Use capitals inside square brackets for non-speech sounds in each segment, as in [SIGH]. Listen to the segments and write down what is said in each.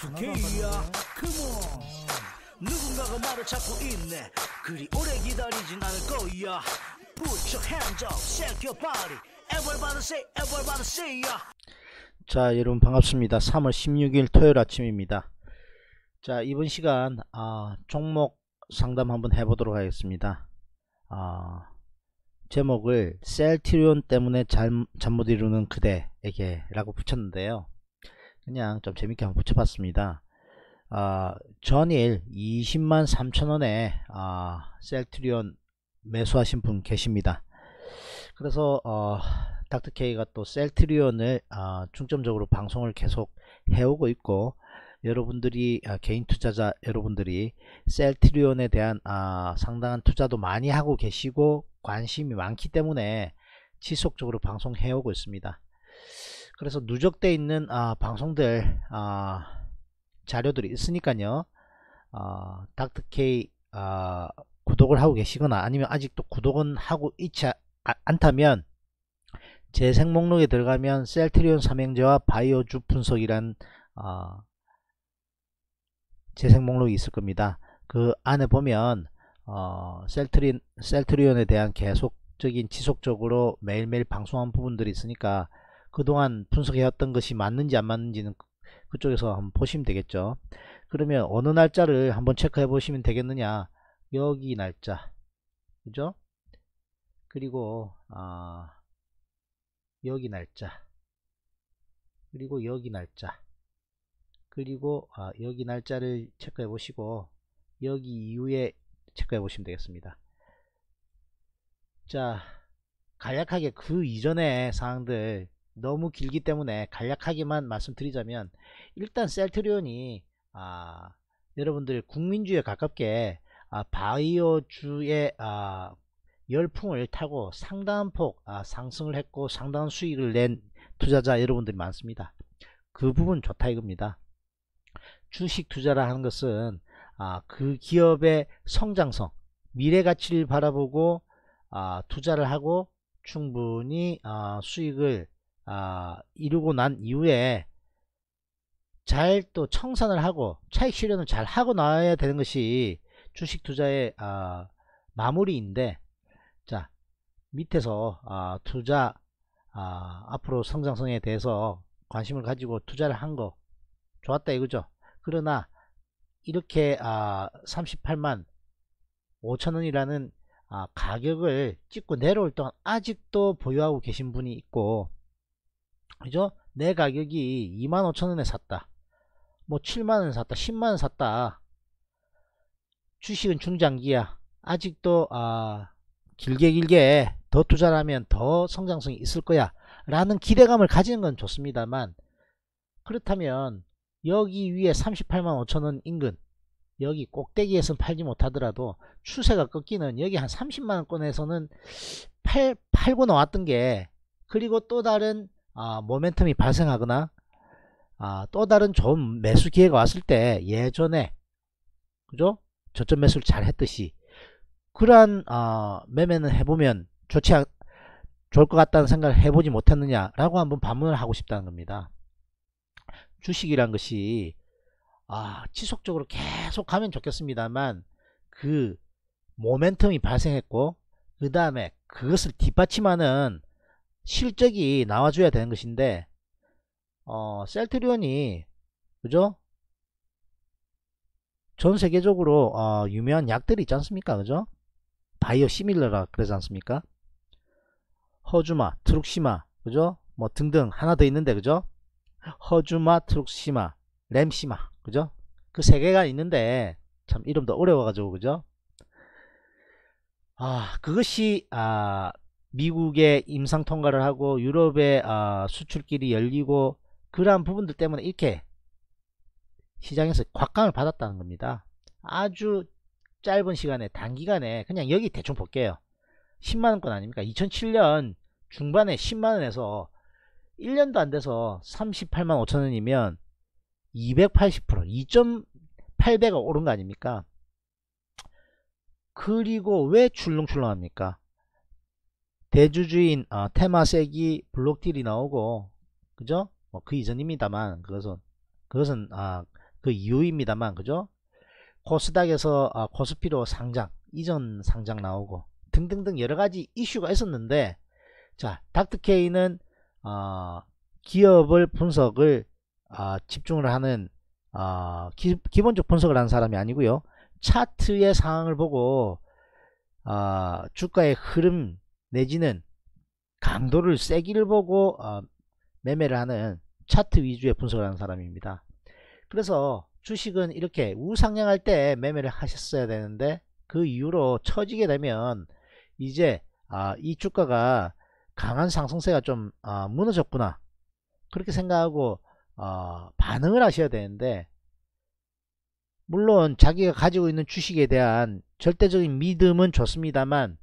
좋게야 컴온 누군가가 말을 찾고 있네 그리 오래 기다리진 않을 거야 Put your hands up, shake your body Everybody say, everybody say y a 자 여러분 반갑습니다 3월 16일 토요일 아침입니다 자 이번 시간 아, 종목 상담 한번 해보도록 하겠습니다 아, 제목을 셀트리온 때문에 잘, 잠못 이루는 그대에게 라고 붙였는데요 그냥 좀 재밌게 한번 붙여봤습니다. 아, 전일 20만 3천원에 아, 셀트리온 매수하신 분 계십니다. 그래서 어, 닥터케이가 또 셀트리온을 아, 중점적으로 방송을 계속 해오고 있고 여러분들이 아, 개인 투자자 여러분들이 셀트리온에 대한 아, 상당한 투자도 많이 하고 계시고 관심이 많기 때문에 지속적으로 방송해오고 있습니다. 그래서 누적돼 있는 아, 방송들 아, 자료들이 있으니까요 아, 닥터케이 아, 구독을 하고 계시거나 아니면 아직도 구독은 하고 있지 아, 않다면 재생 목록에 들어가면 셀트리온 삼행제와 바이오주 분석이란 재생 아, 목록이 있을 겁니다. 그 안에 보면 어, 셀트리온에 대한 계속적인 지속적으로 매일매일 방송한 부분들이 있으니까 그동안 분석해왔던 것이 맞는지 안 맞는지는 그쪽에서 한번 보시면 되겠죠. 그러면 어느 날짜를 한번 체크해 보시면 되겠느냐. 여기 날짜. 그죠? 그리고 아 여기 날짜. 그리고 여기 날짜. 그리고 아 여기 날짜를 체크해 보시고 여기 이후에 체크해 보시면 되겠습니다. 자 간략하게 그 이전의 사항들 너무 길기 때문에 간략하게만 말씀드리자면 일단 셀트리온이 아, 여러분들 국민주에 가깝게 아, 바이오주의 아, 열풍을 타고 상당한 폭 아, 상승을 했고 상당한 수익을 낸 투자자 여러분들이 많습니다. 그 부분 좋다 이겁니다. 주식 투자라 하는 것은 아, 그 기업의 성장성, 미래 가치를 바라보고 아, 투자를 하고 충분히 수익을 아, 이루고 난 이후에 잘 또 청산을 하고 차익 실현을 잘 하고 나야 되는 것이 주식 투자의 아, 마무리인데 자 밑에서 아, 투자 아, 앞으로 성장성에 대해서 관심을 가지고 투자를 한 거 좋았다 이거죠 그러나 이렇게 아, 38만 5천원이라는 아, 가격을 찍고 내려올 동안 아직도 보유하고 계신 분이 있고 그죠? 내 가격이 25,000원에 샀다. 뭐 7만원 샀다. 10만원 샀다. 주식은 중장기야. 아직도 아, 길게 길게 더 투자를 하면 더 성장성이 있을 거야. 라는 기대감을 가지는 건 좋습니다만 그렇다면 여기 위에 38만 5천원 인근 여기 꼭대기에서 팔지 못하더라도 추세가 꺾이는 여기 한 30만원권에서는 팔고 나왔던 게 그리고 또 다른 아, 모멘텀이 발생하거나 아, 또 다른 좋은 매수 기회가 왔을 때 예전에 그죠? 저점 매수를 잘 했듯이 그러한 아, 매매는 해보면 좋지 않, 좋을 것 같다는 생각을 해보지 못했느냐라고 한번 반문을 하고 싶다는 겁니다. 주식이란 것이 아, 지속적으로 계속 가면 좋겠습니다만 그 모멘텀이 발생했고 그 다음에 그것을 뒷받침하는 실적이 나와줘야 되는 것인데 어, 셀트리온이 그죠? 전 세계적으로 어, 유명한 약들이 있지 않습니까? 그죠? 바이오 시밀러라 그러지 않습니까? 허주마, 트룩시마, 그죠? 뭐 등등 하나 더 있는데 그죠? 허주마, 트룩시마, 램시마, 그죠? 그 세 개가 있는데 참 이름도 어려워가지고 그죠? 아 그것이 아 미국의 임상 통과를 하고 유럽의 어, 아, 수출길이 열리고 그러한 부분들 때문에 이렇게 시장에서 곽강을 받았다는 겁니다. 아주 짧은 시간에 단기간에 그냥 여기 대충 볼게요. 10만원권 아닙니까? 2007년 중반에 10만원에서 1년도 안 돼서 38만 5천원이면 280% 2.8배가 오른 거 아닙니까? 그리고 왜 출렁출렁합니까? 대주주인 아, 어, 테마세기 블록딜이 나오고 그죠? 뭐그 이전입니다만 그것은 그것은 아, 그 이유입니다만 그죠? 코스닥에서 아, 코스피로 상장 이전 상장 나오고 등등등 여러가지 이슈가 있었는데 자 닥터케이는 어, 기업을 분석을 어, 집중을 하는 어, 기, 본적 분석을 하는 사람이 아니고요 차트의 상황을 보고 아, 주가의 흐름 내지는 강도를 세기를 보고 어, 매매를 하는 차트 위주의 분석을 하는 사람입니다. 그래서 주식은 이렇게 우상향할 때 매매를 하셨어야 되는데 그 이후로 처지게 되면 이제 아, 이 주가가 강한 상승세가 좀 아, 무너졌구나 그렇게 생각하고 어, 반응을 하셔야 되는데 물론 자기가 가지고 있는 주식에 대한 절대적인 믿음은 좋습니다만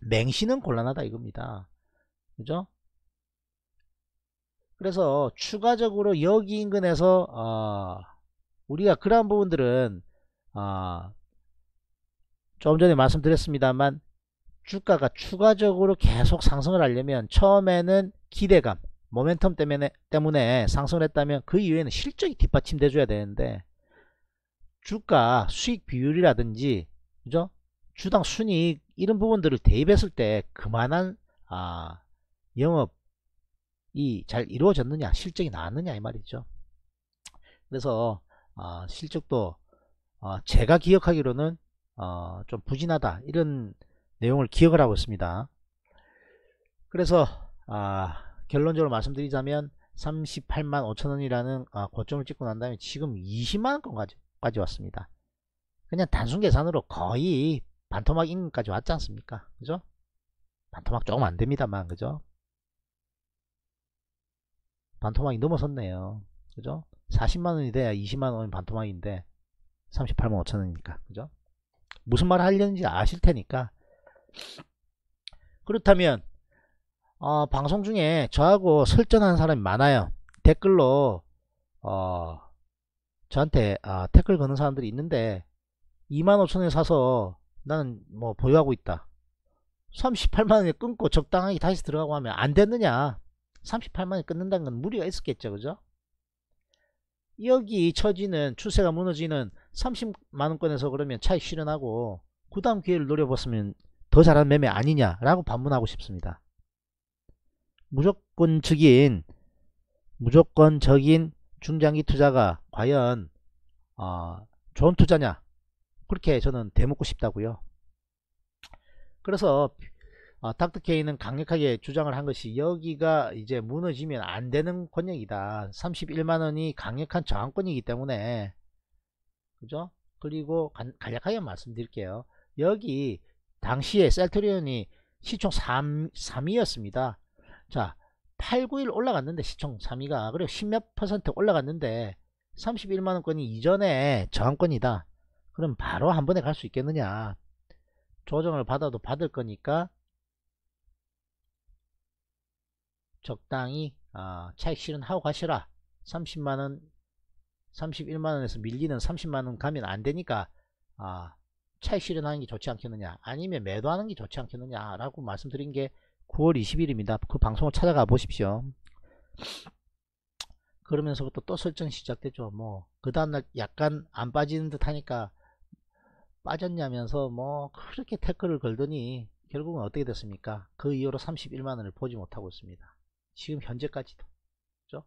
맹신은 곤란하다 이겁니다. 그죠? 그래서 추가적으로 여기 인근에서 어, 우리가 그러한 부분들은 어, 조금 전에 말씀드렸습니다만 주가가 추가적으로 계속 상승을 하려면 처음에는 기대감 모멘텀 때문에, 때문에 상승을 했다면 그 이후에는 실적이 뒷받침돼 줘야 되는데 주가 수익 비율이라든지 그죠 주당 순이익 이런 부분들을 대입했을 때 그만한 아, 영업이 잘 이루어졌느냐 실적이 나왔느냐 이 말이죠 그래서 아, 실적도 아, 제가 기억하기로는 어, 좀 부진하다 이런 내용을 기억을 하고 있습니다 그래서 아, 결론적으로 말씀드리자면 38만 5천원이라는 아, 고점을 찍고 난 다음에 지금 20만원까지 왔습니다 그냥 단순 계산으로 거의 반토막 인근까지 왔지 않습니까? 그죠? 반토막 조금 안됩니다만 그죠? 반토막이 넘어섰네요. 그죠? 40만원이 돼야 20만원이 반토막인데 38만 5천원이니까 그죠? 무슨 말을 하려는지 아실테니까 그렇다면 어, 방송 중에 저하고 설전하는 사람이 많아요. 댓글로 어, 저한테 아, 댓글 거는 사람들이 있는데 2만 5천원에 사서 나는 뭐 보유하고 있다 38만원에 끊고 적당하게 다시 들어가고 하면 안 됐느냐 38만원에 끊는다는 건 무리가 있었겠죠 그죠 여기 처지는 추세가 무너지는 30만원권에서 그러면 차익 실현하고 그 다음 기회를 노려봤으면 더 잘한 매매 아니냐라고 반문하고 싶습니다 무조건적인 무조건적인 중장기 투자가 과연 어, 좋은 투자냐 그렇게 저는 대먹고 싶다고요 그래서 어, 닥터케이는 강력하게 주장을 한 것이 여기가 이제 무너지면 안 되는 권역이다 31만원이 강력한 저항권이기 때문에 그죠 그리고 간, 간략하게 말씀드릴게요 여기 당시에 셀트리온이 시총 3, 3위였습니다 자 8, 9일 올라갔는데 시총 3위가 그리고 10몇 퍼센트 올라갔는데 31만원권이 이전에 저항권이다 그럼 바로 한 번에 갈 수 있겠느냐 조정을 받아도 받을 거니까 적당히 어, 차익 실현하고 가시라 30만원 31만원에서 밀리는 30만원 가면 안되니까 어, 아, 차익 실현하는 게 좋지 않겠느냐 아니면 매도하는 게 좋지 않겠느냐 라고 말씀드린 게 9월 20일입니다 그 방송을 찾아가 보십시오 그러면서부터 또 설정 시작되죠 뭐그 다음날 약간 안 빠지는 듯 하니까 빠졌냐면서 뭐 그렇게 태클을 걸더니 결국은 어떻게 됐습니까? 그 이후로 31만원을 보지 못하고 있습니다. 지금 현재까지도. 그죠?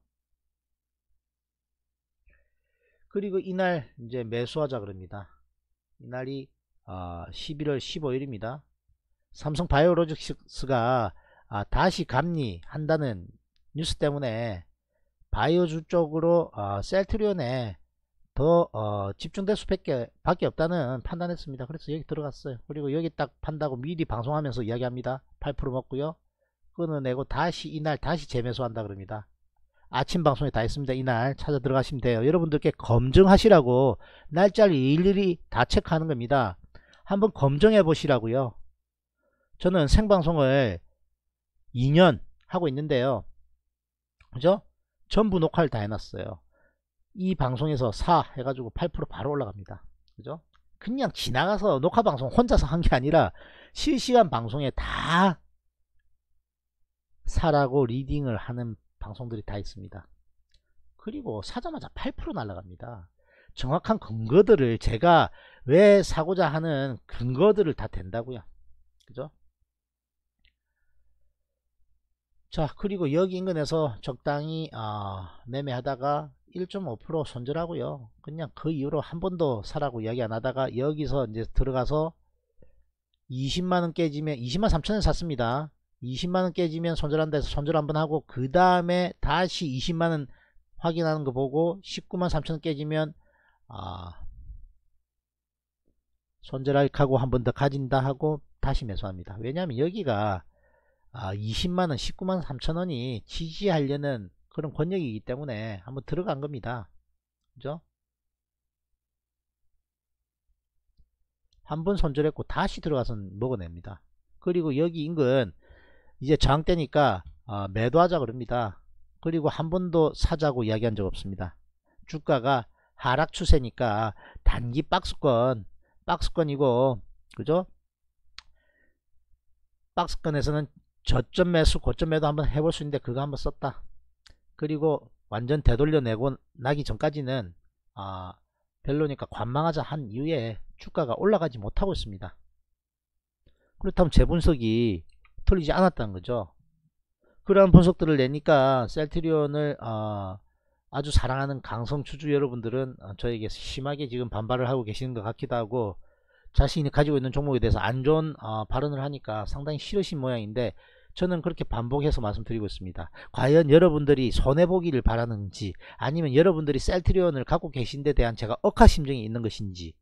그리고 이날 이제 매수하자 그럽니다. 이날이 11월 아, 15일입니다. 삼성 바이오로직스가 아, 다시 감리한다는 뉴스 때문에 바이오주 쪽으로 아, 셀트리온에 더 어, 집중될수 밖에, 밖에 없다는 판단했습니다. 그래서 여기 들어갔어요. 그리고 여기 딱 판다고 미리 방송하면서 이야기합니다. 8% 먹고요. 끊어내고 다시 이날 다시 재매수한다 그럽니다. 아침 방송에 다했습니다 이날 찾아 들어가시면 돼요. 여러분들께 검증하시라고 날짜를 일일이 다 체크하는 겁니다. 한번 검증해 보시라고요. 저는 생방송을 2년 하고 있는데요. 그죠? 전부 녹화를 다 해놨어요. 이 방송에서 4 해가지고 8% 바로 올라갑니다. 그죠? 그냥 지나가서 녹화 방송 혼자서 한 게 아니라 실시간 방송에 다 사라고 리딩을 하는 방송들이 다 있습니다. 그리고 사자마자 8% 날라갑니다. 정확한 근거들을 제가 왜 사고자 하는 근거들을 다 된다고요. 그죠? 자 그리고 여기 인근에서 적당히 어, 매매하다가 1.5% 손절하고요 그냥 그 이후로 한 번도 사라고 이야기 안 하다가 여기서 이제 들어가서 20만원 깨지면 20만 3천원 샀습니다 20만원 깨지면 손절한다 해서 손절 한번 하고 그 다음에 다시 20만원 확인하는 거 보고 19만 3천원 깨지면 아 손절하고 할한번 더 가진다 하고 다시 매수합니다 왜냐하면 여기가 20만원 아, 19만 3천원이 지지하려는 그런 권력이기 때문에 한번 들어간 겁니다 그죠 한 번 손절했고 다시 들어가서 먹어냅니다 그리고 여기 인근 이제 저항대니까 어, 아, 매도하자 그럽니다 그리고 한 번도 사자고 이야기한 적 없습니다 주가가 하락 추세니까 단기 박스권 박스권이고 그죠 박스권에서는 저점 매수 고점 매도 한번 해볼 수 있는데 그거 한번 썼다 그리고 완전 되돌려내고 나기 전까지는 아 별로니까 관망하자 한 이후에 주가가 올라가지 못하고 있습니다 그렇다면 재분석이 틀리지 않았다는 거죠 그러한 분석들을 내니까 셀트리온을 아, 아주 사랑하는 강성 추주 여러분들은 어, 저에게 심하게 지금 반발을 하고 계시는 것 같기도 하고 자신이 가지고 있는 종목에 대해서 안 좋은 어, 발언을 하니까 상당히 싫으신 모양인데 저는 그렇게 반복해서 말씀드리고 있습니다. 과연 여러분들이 손해보기를 바라는지 아니면 여러분들이 셀트리온을 갖고 계신데 대한 제가 억하심정이 있는 것인지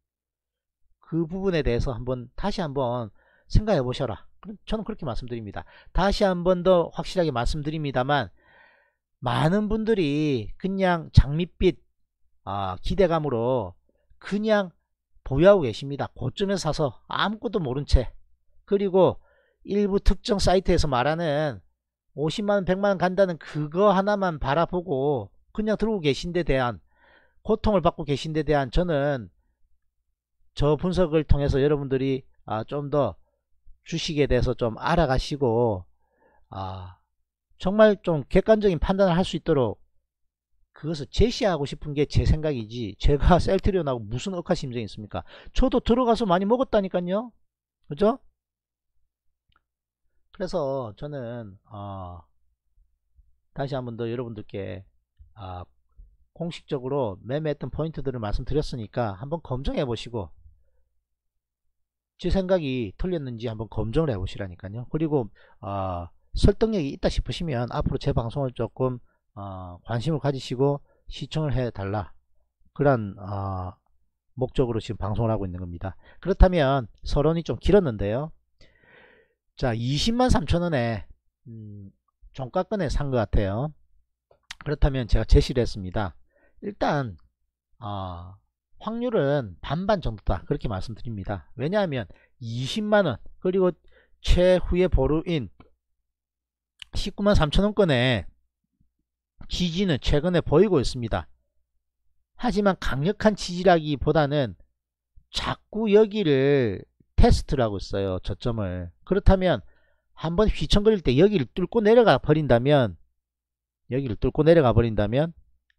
그 부분에 대해서 한번 다시 한번 생각해 보셔라. 저는 그렇게 말씀드립니다. 다시 한번 더 확실하게 말씀드립니다만 많은 분들이 그냥 장밋빛 아, 기대감으로 그냥 보유하고 계십니다. 고점에 사서 아무것도 모른 채 그리고 일부 특정 사이트에서 말하는 50만원 100만원 간다는 그거 하나만 바라보고 그냥 들어오고 계신데 대한 고통을 받고 계신데 대한 저는 저 분석을 통해서 여러분들이 아, 좀더 주식에 대해서 좀 알아가시고 아, 정말 좀 객관적인 판단을 할 수 있도록 그것을 제시하고 싶은 게 제 생각이지 제가 [LAUGHS] 셀트리온하고 무슨 억하심정이 있습니까 저도 들어가서 많이 먹었다니까요 그죠 그래서 저는 어, 다시 한 번 더 여러분들께 어, 공식적으로 매매했던 포인트들을 말씀드렸으니까 한번 검증해 보시고 제 생각이 틀렸는지 한번 검증을 해 보시라니까요 그리고 어, 설득력이 있다 싶으시면 앞으로 제 방송을 조금 어, 관심을 가지시고 시청을 해 달라 그런 어, 목적으로 지금 방송을 하고 있는 겁니다 그렇다면 서론이 좀 길었는데요 자 20만 3천원에 음, 종가권에 산 것 같아요 그렇다면 제가 제시를 했습니다 일단 어, 확률은 반반 정도다 그렇게 말씀드립니다 왜냐하면 20만원 그리고 최후의 보루인 19만 3천원권에 지지는 최근에 보이고 있습니다 하지만 강력한 지지라기보다는 자꾸 여기를 패스트라고 써요. 저점을. 그렇다면 한번 휘청거릴 때 여기를 뚫고 내려가 버린다면 여기를 뚫고 내려가 버린다면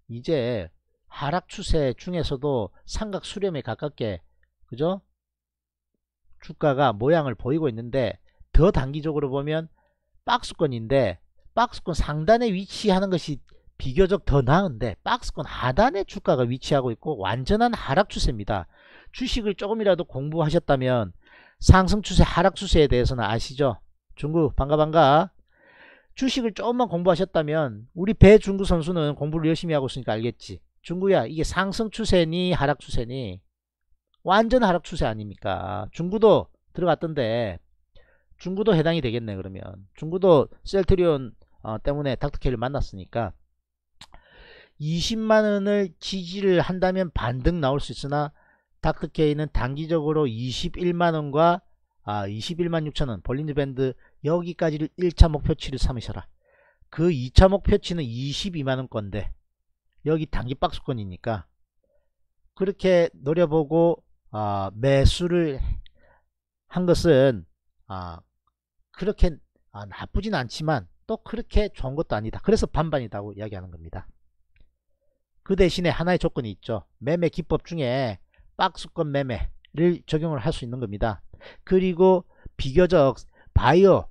이제 하락 추세 중에서도 삼각 수렴에 가깝게 그죠? 주가가 모양을 보이고 있는데 더 단기적으로 보면 박스권인데 박스권 상단에 위치하는 것이 비교적 더 나은데 박스권 하단에 주가가 위치하고 있고 완전한 하락 추세입니다. 주식을 조금이라도 공부하셨다면 상승 추세 하락 추세에 대해서는 아시죠? 중구 반가 반가 주식을 조금만 공부하셨다면 우리 배중구 선수는 공부를 열심히 하고 있으니까 알겠지 중구야 이게 상승 추세니 하락 추세니 완전 하락 추세 아닙니까 중구도 들어갔던데 중구도 해당이 되겠네 그러면 중구도 셀트리온 어, 때문에 닥터케를 만났으니까 20만원을 지지를 한다면 반등 나올 수 있으나 닥터케이는 단기적으로 21만원과 아, 21만 6천원 벌린드 밴드 여기까지를 1차 목표치를 삼으셔라. 그 2차 목표치는 22만원 건데 여기 단기 박스권이니까 그렇게 노려보고 아, 매수를 한 것은 아, 그렇게 아, 나쁘진 않지만 또 그렇게 좋은 것도 아니다. 그래서 반반이라고 이야기하는 겁니다. 그 대신에 하나의 조건이 있죠. 매매 기법 중에 박수권 매매를 적용을 할 수 있는 겁니다. 그리고 비교적 바이오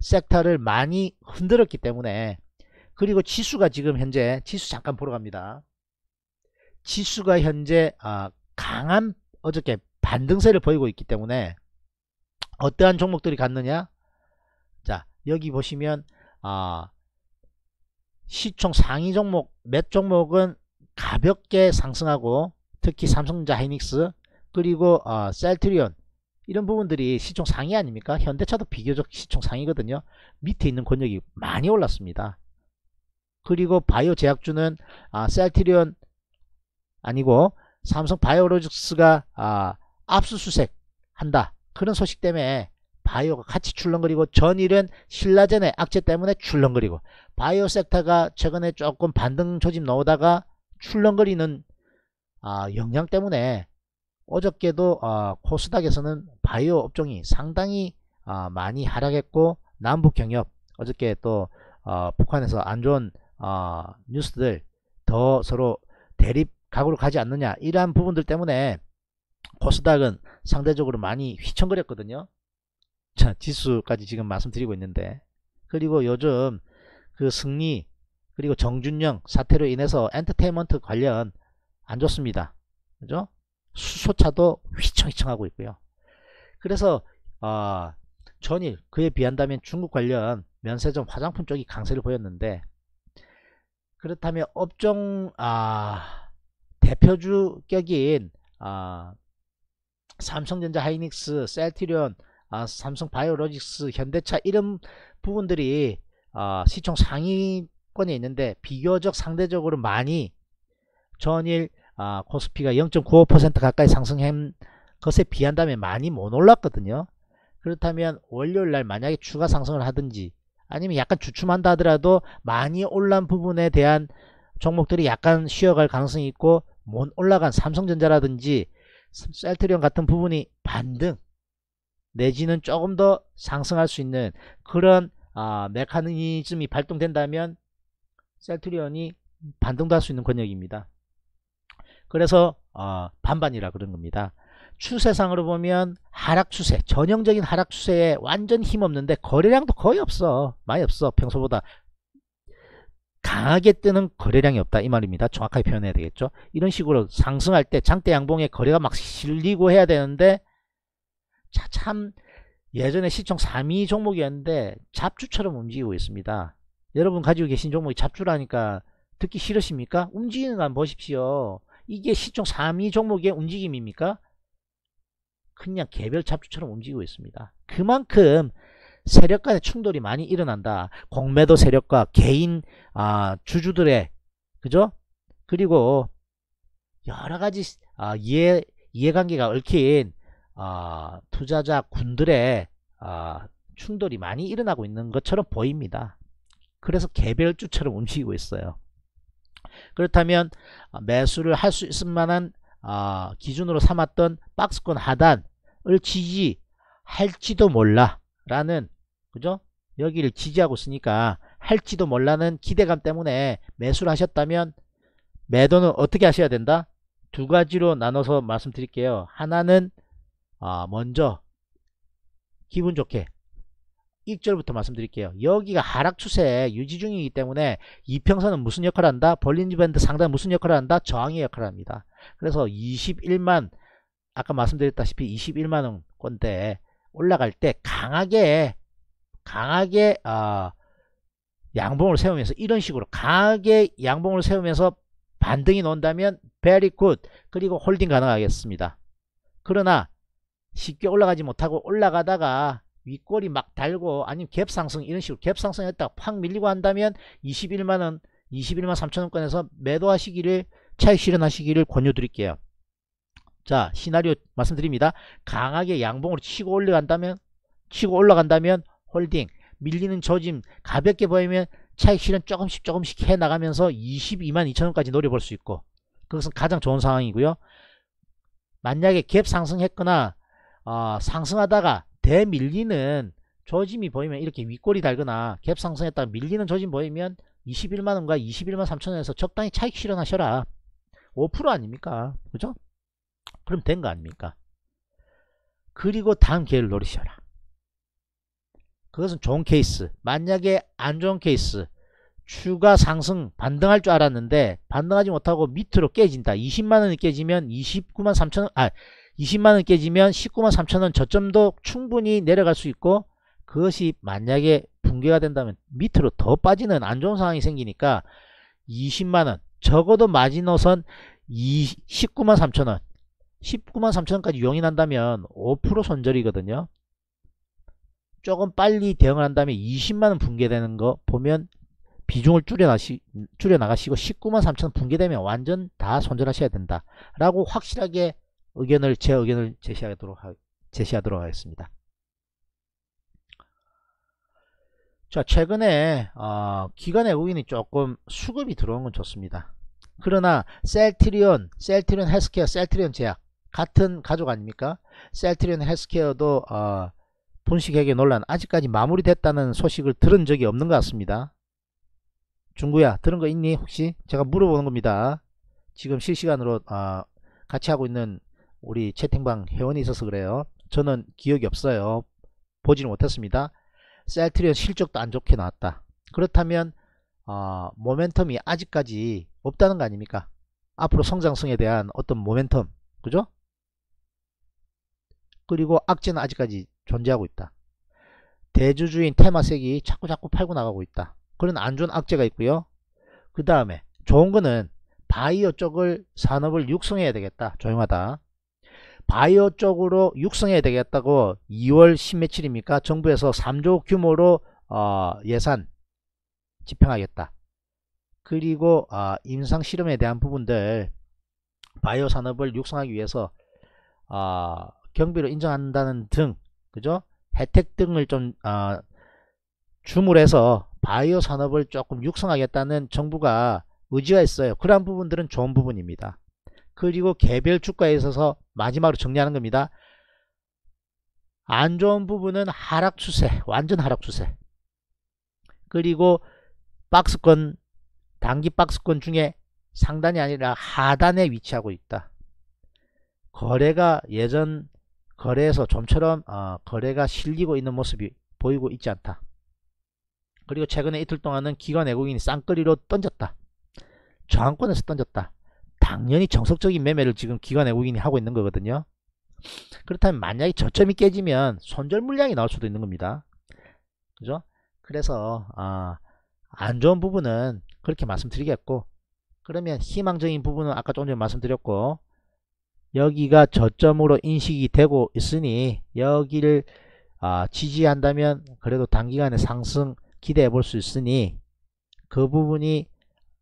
섹터를 많이 흔들었기 때문에 그리고 지수가 지금 현재 지수 잠깐 보러 갑니다. 지수가 현재 아, 강한 어저께 반등세를 보이고 있기 때문에 어떠한 종목들이 갔느냐 자 여기 보시면 어, 시총 상위 종목 몇 종목은 가볍게 상승하고 특히 삼성전자 하이닉스 그리고 어, 셀트리온 이런 부분들이 시총 상위 아닙니까? 현대차도 비교적 시총 상위거든요. 밑에 있는 권역이 많이 올랐습니다. 그리고 바이오 제약주는 아, 셀트리온 아니고 삼성 바이오로직스가 아, 압수수색 한다. 그런 소식 때문에 바이오가 같이 출렁거리고 전일은 신라젠의 악재 때문에 출렁거리고 바이오 섹터가 최근에 조금 반등 조짐 나오다가 출렁거리는 아, 영향 때문에 어저께도 아, 코스닥에서는 바이오 업종이 상당히 아, 많이 하락했고 남북 경협 어저께 또 아, 북한에서 안 좋은 아, 뉴스들 더 서로 대립 각오로 가지 않느냐 이러한 부분들 때문에 코스닥은 상대적으로 많이 휘청거렸거든요. 자 지수까지 지금 말씀드리고 있는데 그리고 요즘 그 승리 그리고 정준영 사태로 인해서 엔터테인먼트 관련 안 좋습니다. 그죠? 수소차도 휘청휘청하고 있고요. 그래서 어, 전일 그에 비한다면 중국 관련 면세점 화장품 쪽이 강세를 보였는데 그렇다면 업종 아, 대표주격인 아, 삼성전자 하이닉스 셀티리온 아, 삼성바이오로직스 현대차 이런 부분들이 아, 시총 상위권에 있는데 비교적 상대적으로 많이 전일 아, 코스피가 0.95% 가까이 상승한 것에 비한다면 많이 못 올랐거든요. 그렇다면 월요일날 만약에 추가 상승을 하든지 아니면 약간 주춤한다 하더라도 많이 올란 부분에 대한 종목들이 약간 쉬어갈 가능성이 있고 못 올라간 삼성전자라든지 셀트리온 같은 부분이 반등 내지는 조금 더 상승할 수 있는 그런 아, 메커니즘이 발동된다면 셀트리온이 반등도 할 수 있는 권역입니다. 그래서 어, 반반이라 그런 겁니다. 추세상으로 보면 하락 추세 전형적인 하락 추세에 완전 힘없는데 거래량도 거의 없어 많이 없어 평소보다 강하게 뜨는 거래량이 없다 이 말입니다 정확하게 표현해야 되겠죠 이런 식으로 상승할 때 장대 양봉에 거래가 막 실리고 해야 되는데 참 예전에 시청 3위 종목이었는데 잡주처럼 움직이고 있습니다 여러분 가지고 계신 종목이 잡주라니까 듣기 싫으십니까 움직이는 거 한번 보십시오 이게 시총 3위 종목의 움직임입니까? 그냥 개별 잡주처럼 움직이고 있습니다. 그만큼 세력 간의 충돌이 많이 일어난다. 공매도 세력과 개인 아, 주주들의 그죠? 그리고 여러 가지 아, 이해 이해관계가 얽힌 아, 투자자 군들의 아, 충돌이 많이 일어나고 있는 것처럼 보입니다. 그래서 개별주처럼 [LAUGHS] 움직이고 있어요. 그렇다면 아, 매수를 할 수 있을 만한 아, 기준으로 삼았던 박스권 하단을 지지할지도 몰라 라는 그죠? 여기를 지지하고 있으니까 할지도 몰라는 기대감 때문에 매수를 하셨다면 매도는 어떻게 하셔야 된다? 두 가지로 나눠서 말씀드릴게요. 하나는 아, 먼저 기분 좋게 1절부터 말씀드릴게요. 여기가 하락 추세 유지 중이기 때문에 이평선은 무슨 역할을 한다? 벌린지 밴드 상단 무슨 역할을 한다? 저항의 역할을 합니다. 그래서 21만 아까 말씀드렸다시피 21만원 건데 올라갈 때 강하게 강하게 어, 양봉을 세우면서 이런 식으로 강하게 양봉을 세우면서 반등이 논다면 very good 그리고 홀딩 가능하겠습니다. 그러나 쉽게 올라가지 못하고 올라가다가 윗골이막 달고 아니면 갭상승 이런 식으로 갭상승 했다가 팍 밀리고 한다면 21만원 21만 3천원권에서 매도하시기를 차익 실현하시기를 권유드릴게요 자 시나리오 말씀드립니다 강하게 양봉으로 치고 올라간다면 치고 올라간다면 홀딩 밀리는 저짐 가볍게 보이면 차익 실현 조금씩 조금씩 해나가면서 22만 2천원까지 노려볼 수 있고 그것은 가장 좋은 상황이고요 만약에 갭 상승했거나 어, 상승하다가 대밀리는 조짐이 보이면 이렇게 윗골이 달거나 갭 상승했다가 밀리는 조짐 보이면 21만원과 21만 3천원에서 적당히 차익 실현하셔라 5% 아닙니까 그죠? 그럼 된 거 아닙니까 그리고 다음 기회를 노리셔라 그것은 좋은 케이스 만약에 안 좋은 케이스 추가 상승 반등할 줄 알았는데 반등하지 못하고 밑으로 깨진다 20만원이 깨지면 29만 3천원 아 20만원 깨지면 19만 3천원 저점도 충분히 내려갈 수 있고 그것이 만약에 붕괴가 된다면 밑으로 더 빠지는 안 좋은 상황이 생기니까 20만원 적어도 마지노선 19만 3천원 19만 3천원까지 용인한다면 5% 손절이거든요 조금 빨리 대응을 한다면 20만원 붕괴되는 거 보면 비중을 줄여나시, 줄여나가시고 19만 3천원 붕괴되면 완전 다 손절하셔야 된다 라고 확실하게 의견을 제 의견을 제시하도록 하, 제시하도록 하겠습니다. 자 최근에 어, 기관 외국인이 조금 수급이 들어온 건 좋습니다. 그러나 셀트리온, 셀트리온 헬스케어, 셀트리온 제약 같은 가족 아닙니까? 셀트리온 헬스케어도 어, 분식회계 논란 아직까지 마무리됐다는 소식을 들은 적이 없는 것 같습니다. 중구야 들은 거 있니 혹시? 제가 물어보는 겁니다. 지금 실시간으로 어, 같이 하고 있는 우리 채팅방 회원이 있어서 그래요. 저는 기억이 없어요. 보지는 못했습니다. 셀트리온 실적도 안 좋게 나왔다. 그렇다면 어, 모멘텀이 아직까지 없다는 거 아닙니까? 앞으로 성장성에 대한 어떤 모멘텀, 그죠? 그리고 악재는 아직까지 존재하고 있다. 대주주인 테마색이 자꾸 자꾸 팔고 나가고 있다. 그런 안 좋은 악재가 있고요. 그 다음에 좋은 거는 바이오 쪽을 산업을 육성해야 되겠다. 조용하다. 바이오 쪽으로 육성해야 되겠다고 2월 10며칠입니까? 정부에서 3조 규모로 어, 예산 집행하겠다. 그리고 어, 임상실험에 대한 부분들 바이오 산업을 육성하기 위해서 어, 경비로 인정한다는 등 그죠? 혜택 등을 좀 어, 주물해서 바이오 산업을 조금 육성하겠다는 정부가 의지가 있어요. 그러한 부분들은 좋은 부분입니다. 그리고 개별 주가에 있어서 마지막으로 정리하는 겁니다. 안 좋은 부분은 하락 추세, 완전 하락 추세. 그리고 박스권, 단기 박스권 중에 상단이 아니라 하단에 위치하고 있다. 거래가 예전 거래에서 좀처럼 어, 거래가 실리고 있는 모습이 보이고 있지 않다. 그리고 최근에 이틀 동안은 기관 외국인이 쌍끌리로 던졌다. 저항권에서 던졌다. 당연히 정석적인 매매를 지금 기관 외국인이 하고 있는 거거든요. 그렇다면 만약에 저점이 깨지면 손절 물량이 나올 수도 있는 겁니다. 그죠? 그래서 아, 안 좋은 부분은 그렇게 말씀드리겠고 그러면 희망적인 부분은 아까 조금 전에 말씀드렸고 여기가 저점으로 인식이 되고 있으니 여기를 아, 지지한다면 그래도 단기간에 상승 기대해 볼 수 있으니 그 부분이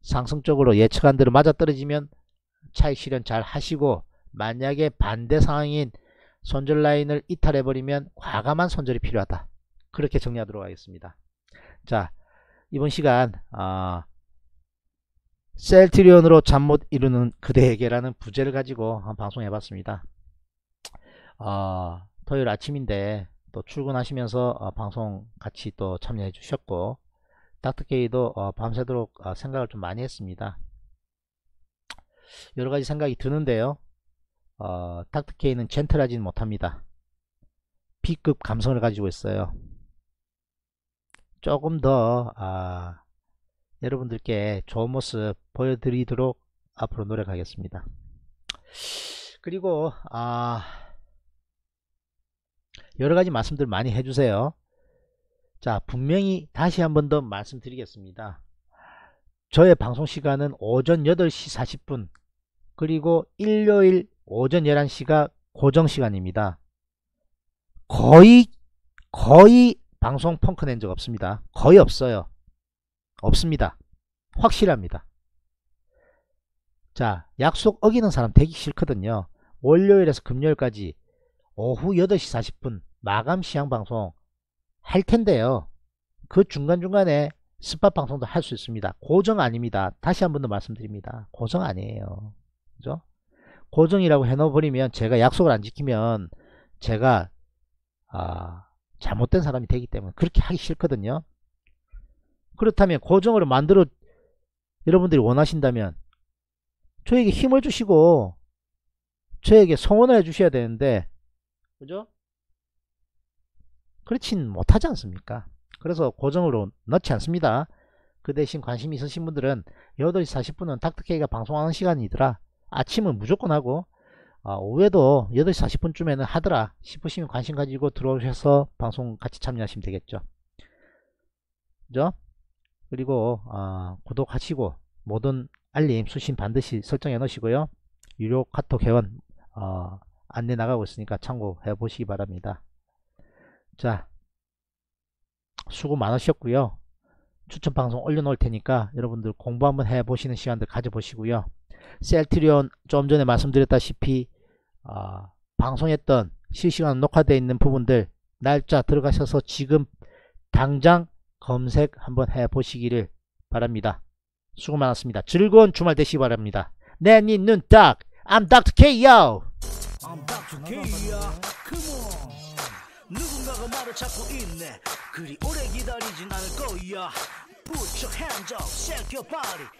상승적으로 예측한 대로 맞아떨어지면 차익 실현 잘 하시고 만약에 반대 상황인 손절 라인을 이탈해버리면 과감한 손절이 필요하다. 그렇게 정리하도록 하겠습니다. 자 이번 시간 어, 셀트리온으로 잠 못 이루는 그대에게라는 부제를 가지고 방송해봤습니다. 어, 토요일 아침인데 또 출근하시면서 어, 방송 같이 또 참여해 주셨고 닥터케이도 어, 밤새도록 어, 생각을 좀 많이 했습니다. 여러가지 생각이 드는데요 어, 닥터케이는 젠틀하진 못합니다 B급 감성을 가지고 있어요 조금 더 아, 여러분들께 좋은 모습 보여드리도록 앞으로 노력하겠습니다 그리고 아, 여러가지 말씀들 많이 해주세요 자 분명히 다시 한번 더 말씀드리겠습니다 저의 방송 시간은 오전 8시 40분 그리고 일요일 오전 11시가 고정시간입니다. 거의 거의 방송 펑크 낸 적 없습니다. 거의 없어요. 없습니다. 확실합니다. 자 약속 어기는 사람 되기 싫거든요. 월요일에서 금요일까지 오후 8시 40분 마감 시향 방송 할 텐데요. 그 중간중간에 스팟 방송도 할 수 있습니다. 고정 아닙니다. 다시 한번 더 말씀드립니다. 고정 아니에요. 그죠? 고정이라고 해놓버리면 제가 약속을 안 지키면 제가 아, 잘못된 사람이 되기 때문에 그렇게 하기 싫거든요. 그렇다면 고정으로 만들어 여러분들이 원하신다면 저에게 힘을 주시고 저에게 성원을 해주셔야 되는데 그죠? 그렇진 못하지 않습니까? 그래서 고정으로 넣지 않습니다. 그 대신 관심 있으신 분들은 8시 40분은 닥터케이가 방송하는 시간이더라. 아침은 무조건 하고 아, 오후에도 8시 40분쯤에는 하더라 싶으시면 관심 가지고 들어오셔서 방송 같이 참여하시면 되겠죠. 그죠? 그리고 아, 구독하시고 모든 알림 수신 반드시 설정해 놓으시고요. 유료 카톡 회원 어, 안내 나가고 있으니까 참고해 보시기 바랍니다. 자 수고 많으셨고요. 추천 방송 올려놓을 테니까 여러분들 공부 한번 해보시는 시간들 가져보시고요. 셀트리온 좀 전에 말씀드렸다시피 어, 방송했던 실시간 녹화되어 있는 부분들 날짜 들어가셔서 지금 당장 검색 한번 해보시기를 바랍니다. 수고 많았습니다. 즐거운 주말 되시기 바랍니다. 네, 니 눈딱 I'm Dr. K.O. I'm Dr. k Come on. 누군가가 말을 찾고 있네 그리 오래 기다리진 않을 거야 Put your hands up, shake your body